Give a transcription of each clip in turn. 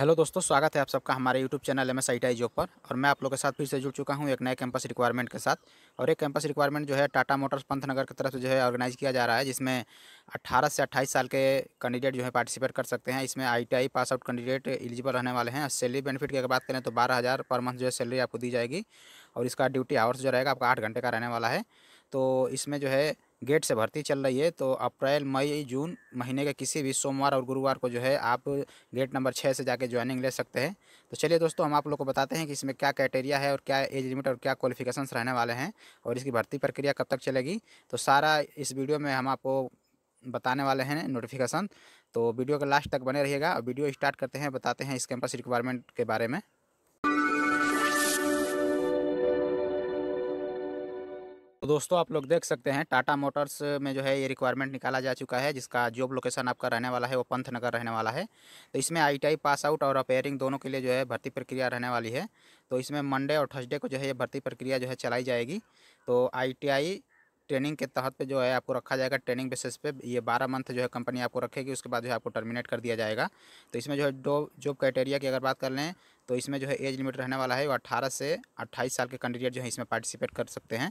hello दोस्तों स्वागत है आप सबका हमारे YouTube channel M S I T job पर और मैं आप लोग के साथ फिर से जुड़ चुका हूं एक नए कैंपस रिक्वायरमेंट के साथ और एक कैंपस रिक्वायरमेंट जो है टाटा मोटर्स पंथनगर की तरफ से जो है ऑर्गेनाइज किया जा रहा है जिसमें 18 से 28 साल के कैंडिडेट जो है पार्टिसिपेट कर सकते हैं इसमें I T pass out candidate eligible रहने वाले हैं सैलरी बेनिफिट की अगर बात करें तो बारह पर मंथ जो है सैलरी आपको दी जाएगी और इसका ड्यूटी आवर्स जो रहेगा आपका आठ घंटे का रहने वाला है तो इसमें जो है गेट से भर्ती चल रही है तो अप्रैल मई जून महीने के किसी भी सोमवार और गुरुवार को जो है आप गेट नंबर छः से जाके ज्वाइनिंग ले सकते हैं तो चलिए दोस्तों हम आप लोग को बताते हैं कि इसमें क्या क्राइटेरिया है और क्या एज लिमिट और क्या क्वालिफिकेशंस रहने वाले हैं और इसकी भर्ती प्रक्रिया कब तक चलेगी तो सारा इस वीडियो में हम आपको बताने वाले हैं नोटिफिकेशन तो वीडियो के लास्ट तक बने रहिएगा और वीडियो स्टार्ट करते हैं बताते हैं इस कैंपस रिक्वायरमेंट के बारे में दोस्तों आप लोग देख सकते हैं टाटा मोटर्स में जो है ये रिक्वायरमेंट निकाला जा चुका है जिसका जॉब लोकेशन आपका रहने वाला है वो पंथ नगर रहने वाला है तो इसमें आई पास आउट और अपेयरिंग दोनों के लिए जो है भर्ती प्रक्रिया रहने वाली है तो इसमें मंडे और थर्सडे को जो है ये भर्ती प्रक्रिया जो है चलाई जाएगी तो आई ट्रेनिंग के तहत पे जो है आपको रखा जाएगा ट्रेनिंग बेसिस पे ये बारह मंथ जो है कंपनी आपको रखेगी उसके बाद जो है आपको टर्मिनेट कर दिया जाएगा तो इसमें जो है दो जॉब क्राइटेरिया की अगर बात कर लें तो इसमें जो है एज लिमिट रहने वाला है वो अट्ठारह से अट्ठाईस साल के कैंडिडेट जो है इसमें पार्टिसिपेट कर सकते हैं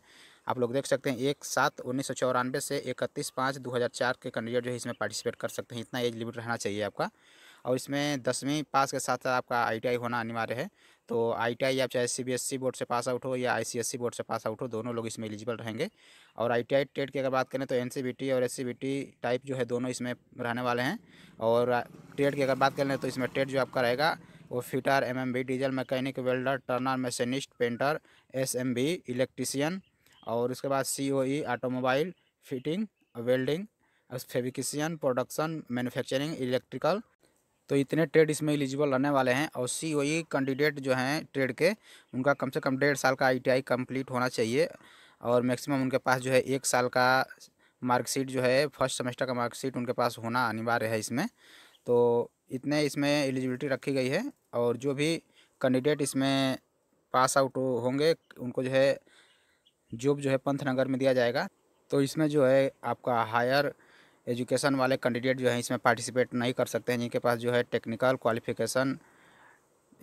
आप लोग देख सकते हैं एक सात उन्नीस सौ चौरानवे से इकतीस पाँच दो हज़ार चार के कैंडिडेट जो है इसमें पार्टिसिपेट कर सकते हैं इतना एज लिमिट रहना चाहिए आपका और इसमें दसवीं पास के साथ साथ आपका आई होना अनिवार्य है तो आई आप चाहे सी बोर्ड से पास आउट हो या आई बोर्ड से पास आउट हो दोनों लोग इसमें एलिजिबल रहेंगे और आई टी टेट की अगर बात करें तो एन और एस टाइप जो है दोनों इसमें रहने वाले हैं और टेट की अगर बात कर लें तो इसमें टेट जो आपका रहेगा वो fitter M M V diesel mechanic welder turner machinist painter S M बी इलेक्ट्रीशियन और उसके बाद C O E automobile fitting welding fabrication production manufacturing electrical तो इतने ट्रेड इसमें एलिजिबल रहने वाले हैं और सी वही कैंडिडेट जो हैं ट्रेड के उनका कम से कम डेढ़ साल का आई कंप्लीट होना चाहिए और मैक्सिमम उनके पास जो है एक साल का मार्कशीट जो है फर्स्ट सेमेस्टर का मार्कशीट उनके पास होना अनिवार्य है इसमें तो इतने इसमें एलिजिबिलिटी रखी गई है और जो भी कैंडिडेट इसमें पास आउट होंगे उनको जो है जॉब जो है पंथनगर में दिया जाएगा तो इसमें जो है आपका हायर एजुकेशन वाले कैंडिडेट जो है इसमें पार्टिसिपेट नहीं कर सकते हैं जिनके पास जो है टेक्निकल क्वालिफिकेशन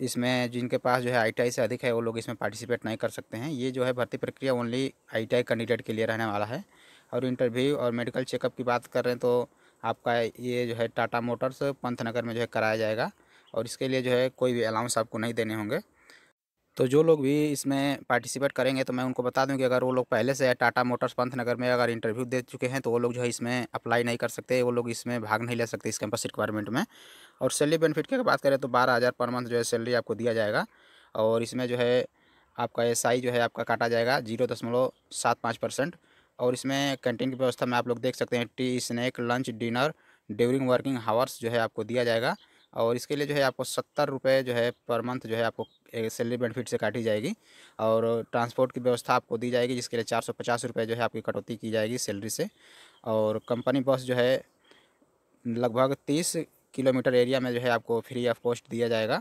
इसमें जिनके पास जो है आईटीआई से अधिक है वो लोग इसमें पार्टिसिपेट नहीं कर सकते हैं ये जो है भर्ती प्रक्रिया ओनली आईटीआई कैंडिडेट के लिए रहने वाला है और इंटरव्यू और मेडिकल चेकअप की बात कर रहे हैं तो आपका ये जो है टाटा मोटर्स पंथनगर में जो है कराया जाएगा और इसके लिए जो है कोई भी अलाउंस आपको नहीं देने होंगे तो जो लोग भी इसमें पार्टिसिपेट करेंगे तो मैं उनको बता दूं कि अगर वो लोग पहले से टाटा मोटर्स नगर में अगर इंटरव्यू दे चुके हैं तो वो लोग जो है इसमें अप्लाई नहीं कर सकते वो लोग इसमें भाग नहीं ले सकते इस कैंपस रिक्वायरमेंट में और सैलरी बेनिफिट की बात करें तो बारह हज़ार पर मंथ जो है सैलरी आपको दिया जाएगा और इसमें जो है आपका एस जो है आपका काटा जाएगा जीरो दशमलव सात पाँच परसेंट और इसमें कैंटीन की व्यवस्था में आप लोग देख सकते हैं tea snack lunch dinner during working hours जो है आपको दिया जाएगा और इसके लिए जो है आपको सत्तर रुपये जो है पर मंथ जो है आपको सैलरी बेनिफिट से काटी जाएगी और ट्रांसपोर्ट की व्यवस्था आपको दी जाएगी जिसके लिए चार सौ पचास रुपये जो है आपकी कटौती की जाएगी सैलरी से और कंपनी बस जो है लगभग तीस किलोमीटर एरिया में जो है आपको फ्री ऑफ कॉस्ट दिया जाएगा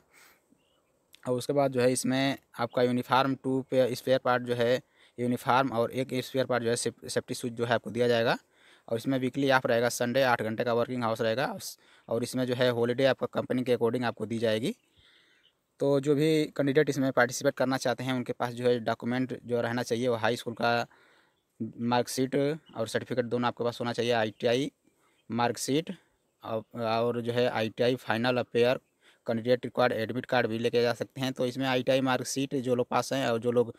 और उसके बाद जो है इसमें आपका uniform two pair spare part जो है यूनिफार्म और एक स्पेयर पार्ट जो है सेफ्टी सूट जो है आपको दिया जाएगा और इसमें वीकली ऑफ रहेगा संडे आठ घंटे का वर्किंग हाउस रहेगा और इसमें जो है हॉलीडे आपका कंपनी के अकॉर्डिंग आपको दी जाएगी तो जो भी कैंडिडेट इसमें पार्टिसिपेट करना चाहते हैं उनके पास जो है डॉक्यूमेंट जो रहना चाहिए वो हाई स्कूल का मार्कशीट और सर्टिफिकेट दोनों आपके पास होना चाहिए आईटीआई मार्कशीट और जो है ITI final appear candidate required admit card भी लेके जा सकते हैं तो इसमें आईटीआई मार्कशीट जो लोग पास हैं और जो लोग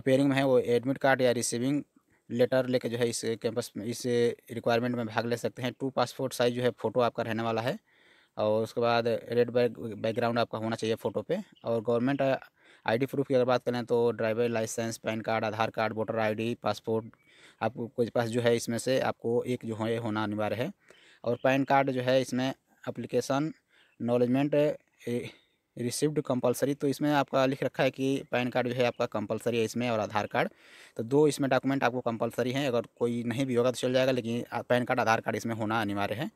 अपेयरिंग में हैं वो एडमिट कार्ड या रिसीविंग लेटर लेके जो है इस कैंपस में इस रिक्वायरमेंट में भाग ले सकते हैं टू पासपोर्ट साइज़ जो है फ़ोटो आपका रहने वाला है और उसके बाद रेड बैग बैकग्राउंड आपका होना चाहिए फ़ोटो पे और गवर्नमेंट आईडी प्रूफ की अगर बात करें तो driver license pan card Aadhaar card voter ID passport आपको पास जो है इसमें से आपको एक जो है होना अनिवार्य है और पैन कार्ड जो है इसमें अप्लीकेशन नॉलेजमेंट रिसिप्ड कंपलसरी तो इसमें आपका लिख रखा है कि पैन कार्ड जो है आपका कंपलसरी है इसमें और आधार कार्ड तो दो इसमें डॉक्यूमेंट आपको कंपलसरी है अगर कोई नहीं भी होगा तो चल जाएगा लेकिन पैन कार्ड आधार कार्ड इसमें होना अनिवार्य है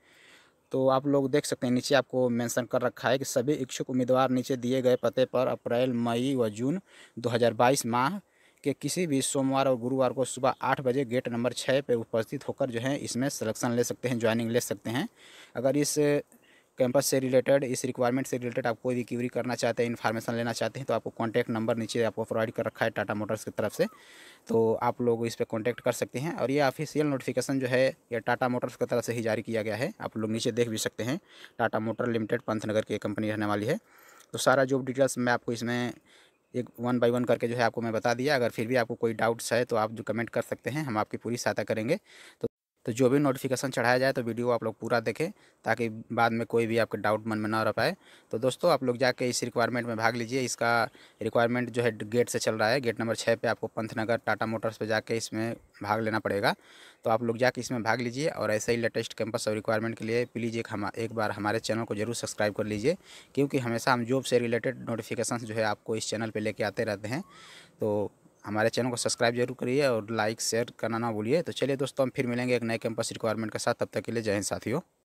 तो आप लोग देख सकते हैं नीचे आपको मेंशन कर रखा है कि सभी इच्छुक उम्मीदवार नीचे दिए गए पते पर अप्रैल मई व जून दो माह के किसी भी सोमवार और गुरुवार को सुबह आठ बजे गेट नंबर छः पर उपस्थित होकर जो है इसमें सलेक्शन ले सकते हैं ज्वाइनिंग ले सकते हैं अगर इस कैंपस से रिलेटेड इस रिक्वायरमेंट से रिलेटेड आप कोई क्यूरी करना चाहते हैं इन्फॉर्मेशन लेना चाहते हैं तो आपको कॉन्टैक्ट नंबर नीचे आपको प्रोवाइड कर रखा है टाटा मोटर्स की तरफ से तो आप लोग इस पर कॉन्टैक्ट कर सकते हैं और ये ऑफिशियल नोटिफिकेशन जो है ये टाटा मोटर्स की तरफ से ही जारी किया गया है आप लोग नीचे देख भी सकते हैं टाटा मोटर लिमिटेड पंथनगर की कंपनी रहने वाली है तो सारा जो डिटेल्स मैं आपको इसमें एक वन बाई वन करके जो है आपको मैं बता दिया अगर फिर भी आपको कोई डाउट्स है तो आप जो कमेंट कर सकते हैं हम आपकी पूरी सहायता करेंगे तो तो जो भी नोटिफिकेशन चढ़ाया जाए तो वीडियो आप लोग पूरा देखें ताकि बाद में कोई भी आपके डाउट मन में ना रह पाए तो दोस्तों आप लोग जाके इस रिक्वायरमेंट में भाग लीजिए इसका रिक्वायरमेंट जो है गेट से चल रहा है गेट नंबर छः पे आपको पंथनगर टाटा मोटर्स पे जाके इसमें भाग लेना पड़ेगा तो आप लोग जाके इसमें भाग लीजिए और ऐसे ही लेटेस्ट कैंपस और रिक्वायरमेंट के लिए प्लीज़ एक हम एक बार हमारे चैनल को जरूर सब्सक्राइब कर लीजिए क्योंकि हमेशा हम जॉब से रिलेटेड नोटिफिकेशन जो है आपको इस चैनल पर लेके आते रहते हैं तो हमारे चैनल को सब्सक्राइब जरूर करिए और लाइक शेयर करना ना भूलिए तो चलिए दोस्तों हम फिर मिलेंगे एक नए कैंपस रिक्वायरमेंट के साथ तब तक के लिए जय हिंद साथियों